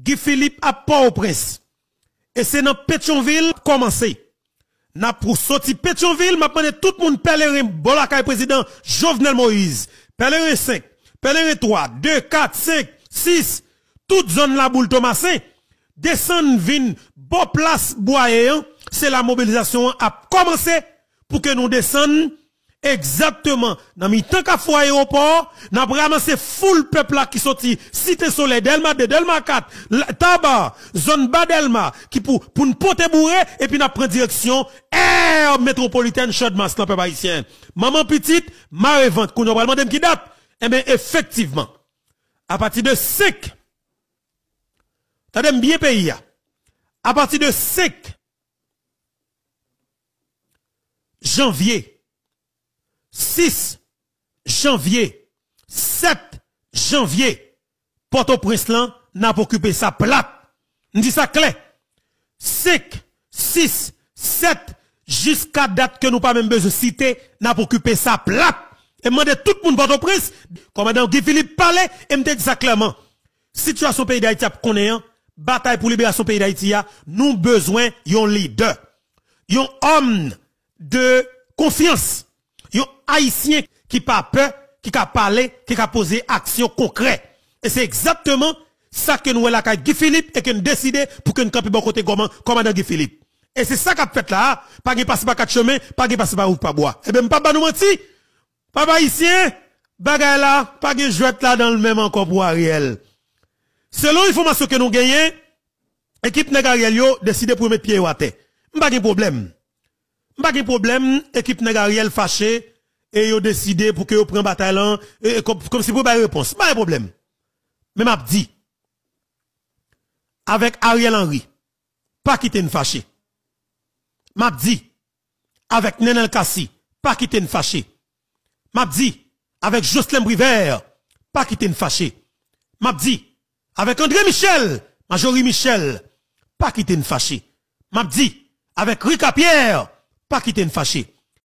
Guy Philippe à Port-au-Prince. Et c'est dans Pétionville a commencé. N'a pour sortir Pétionville, m'a demandé tout le monde pèlerin Bolakay président Jovenel Moïse. Pèlerin 5, pèlerin 3, 2, 4, 5, 6. Toute zone la boule Thomasin. Descendre vine, bon place boyer, hein. c'est la mobilisation a commencé pour que nous descendions Exactement. Dans mis temps qu'à foyer aéroport, n'a c'est full peuple là qui sorti cité soleil Delma 2, Delma 4, Taba, zone bas Delma qui pour pour nous porter bourré et puis n'a prend direction air métropolitaine Chaudmas dans peuple haïtien. Maman petite, m'a revente, qu'on va demander qui date. Eh ben effectivement, à partir de 5 bien pays à partir de 5 janvier 6 janvier, 7 janvier, Port-au-Prince là n'a pas occupé sa plate. On dit ça clair. 5, 6, 7, jusqu'à date que nous pas même besoin de citer, n'a pas occupé sa plate. Et moi tout le monde Port-au-Prince, commandant Guy Philippe parlait, et me dit ça clairement. Situation pays d'Haïti hein. bataille pour libération pays d'Haïti, hein. nous besoin d'un leader, d'un homme de confiance Yon haïtien qui pas peur, qui a parlé, qui a posé action concrète. Et c'est exactement ça que nous avons avec Guy Philippe et que nous décidé pour que nous campions bon côté commandant Guy Philippe. Et c'est ça qu'a fait là, pas qu'il passe par quatre chemins, pas qu'il passe par ou pas bois. Eh bien, papa nous mentir, Papa haïtien, bagaille là, pas qu'il jouette là dans le même encore pour Ariel. Selon l'information que nous gagnons, équipe Nagariel yo décidé pour mettre pied à terre. Pas de problème pas de problème, équipe pas fâché et yo décidé pour que yo prenne bataille comme, si si pour une réponse. Pas de problème. Mais m'a dit avec Ariel Henry, pas quitter une fâchée. M'a dit avec Nenel Kassi, pas quitter une fâché. M'a dit avec Jocelyn Briver, pas quitter une fâchée. M'a dit avec André Michel, Majorie Michel, pas quitter une fâchée. M'a dit avec Rika Pierre, pas quitter fâchée.